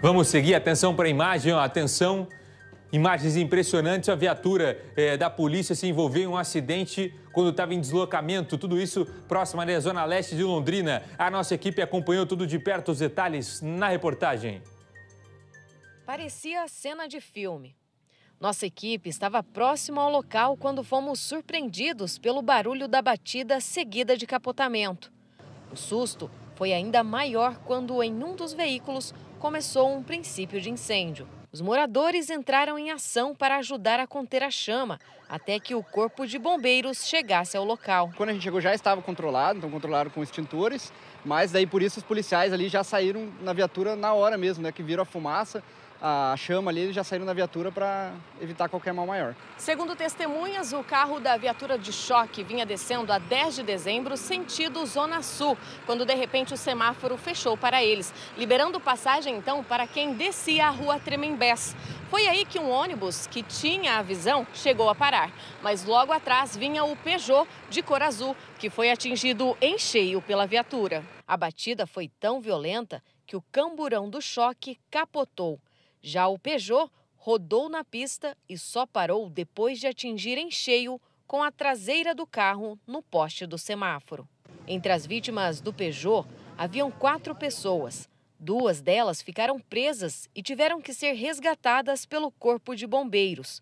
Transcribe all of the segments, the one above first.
Vamos seguir, atenção para a imagem, atenção. Imagens impressionantes, a viatura é, da polícia se envolveu em um acidente quando estava em deslocamento, tudo isso próximo à zona leste de Londrina. A nossa equipe acompanhou tudo de perto, os detalhes na reportagem. Parecia cena de filme. Nossa equipe estava próximo ao local quando fomos surpreendidos pelo barulho da batida seguida de capotamento. O susto foi ainda maior quando, em um dos veículos, começou um princípio de incêndio. Os moradores entraram em ação para ajudar a conter a chama, até que o corpo de bombeiros chegasse ao local. Quando a gente chegou já estava controlado, então controlaram com extintores, mas daí por isso os policiais ali já saíram na viatura na hora mesmo, né, que viram a fumaça, a chama ali, eles já saíram na viatura para evitar qualquer mal maior. Segundo testemunhas, o carro da viatura de choque vinha descendo a 10 de dezembro, sentido Zona Sul, quando de repente o semáforo fechou para eles, liberando passagem então para quem descia a rua Tremembés. Foi aí que um ônibus que tinha a visão chegou a parar, mas logo atrás vinha o Peugeot de cor azul, que foi atingido em cheio pela viatura. A batida foi tão violenta que o camburão do choque capotou já o Peugeot rodou na pista e só parou depois de atingir em cheio com a traseira do carro no poste do semáforo. Entre as vítimas do Peugeot haviam quatro pessoas. Duas delas ficaram presas e tiveram que ser resgatadas pelo Corpo de Bombeiros.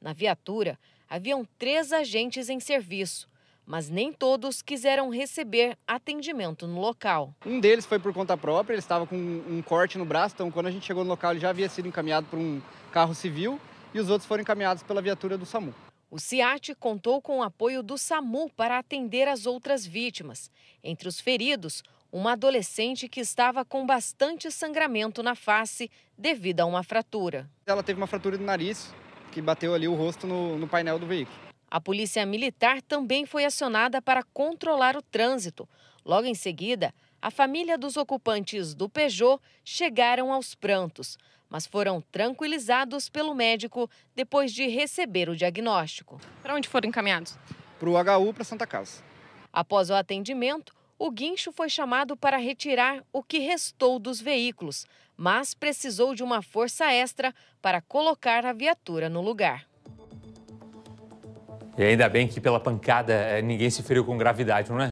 Na viatura, haviam três agentes em serviço mas nem todos quiseram receber atendimento no local. Um deles foi por conta própria, ele estava com um corte no braço, então quando a gente chegou no local ele já havia sido encaminhado por um carro civil e os outros foram encaminhados pela viatura do SAMU. O CIAT contou com o apoio do SAMU para atender as outras vítimas. Entre os feridos, uma adolescente que estava com bastante sangramento na face devido a uma fratura. Ela teve uma fratura do nariz que bateu ali o rosto no, no painel do veículo. A polícia militar também foi acionada para controlar o trânsito. Logo em seguida, a família dos ocupantes do Peugeot chegaram aos prantos, mas foram tranquilizados pelo médico depois de receber o diagnóstico. Para onde foram encaminhados? Para o HU, para Santa Casa. Após o atendimento, o guincho foi chamado para retirar o que restou dos veículos, mas precisou de uma força extra para colocar a viatura no lugar. E ainda bem que pela pancada eh, ninguém se feriu com gravidade, não é?